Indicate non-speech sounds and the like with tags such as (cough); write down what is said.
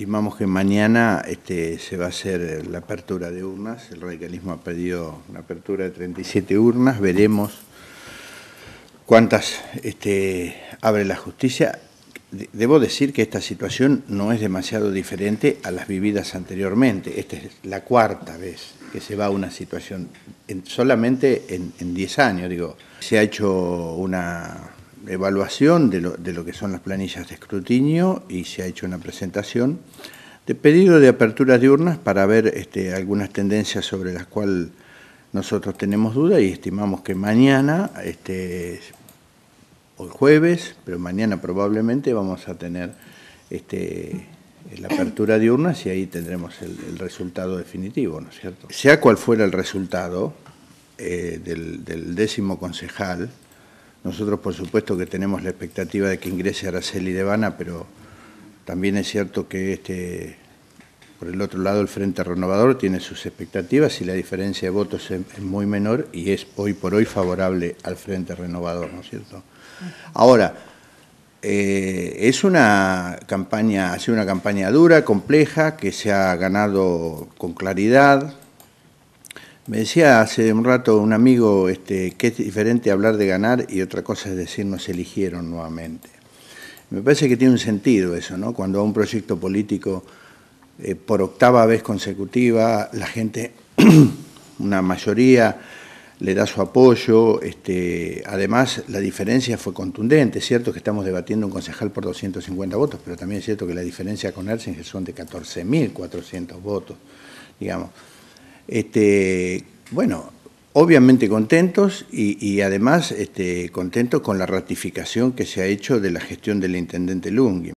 Estimamos que mañana este, se va a hacer la apertura de urnas. El radicalismo ha pedido una apertura de 37 urnas. Veremos cuántas este, abre la justicia. Debo decir que esta situación no es demasiado diferente a las vividas anteriormente. Esta es la cuarta vez que se va a una situación solamente en 10 años. Digo, se ha hecho una evaluación de lo, de lo que son las planillas de escrutinio y se ha hecho una presentación de pedido de aperturas diurnas para ver este, algunas tendencias sobre las cuales nosotros tenemos duda y estimamos que mañana, este, o el jueves, pero mañana probablemente vamos a tener este, la apertura de y ahí tendremos el, resultado definitivo, ¿no es cierto? Sea cual fuera el resultado eh, del décimo concejal, nosotros, por supuesto, que tenemos la expectativa de que ingrese Araceli Devana, pero también es cierto que este, por el otro lado el Frente Renovador tiene sus expectativas y la diferencia de votos es, muy menor y es hoy por hoy favorable al Frente Renovador, ¿no es cierto? Ahora, eh, es una campaña, ha sido una campaña dura, compleja, que se ha ganado con claridad, me decía hace un rato un amigo este, que es diferente hablar de ganar y otra cosa es decir nos eligieron nuevamente. Me parece que tiene un sentido eso, ¿no? Cuando a un proyecto político eh, por octava vez consecutiva la gente, (clears throat) una mayoría, le da su apoyo. Este, además, la diferencia fue contundente. Es cierto que estamos debatiendo un concejal por 250 votos, pero también es cierto que la diferencia con Ersinger son de 14.400 votos, digamos. Este, bueno, obviamente contentos y, además este, contentos con la ratificación que se ha hecho de la gestión del intendente Lungi.